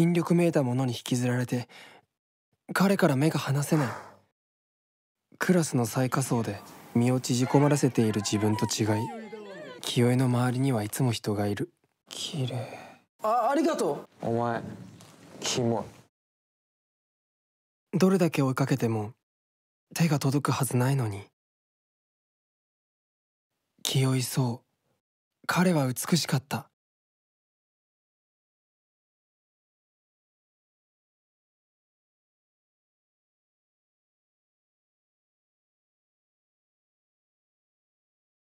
引力めいたものに引きずられて彼から目が離せないクラスの最下層で身を縮こまらせている自分と違い清江の周りにはいつも人がいる綺麗あありがとうお前キモいどれだけ追いかけても手が届くはずないのに清いそう彼は美しかった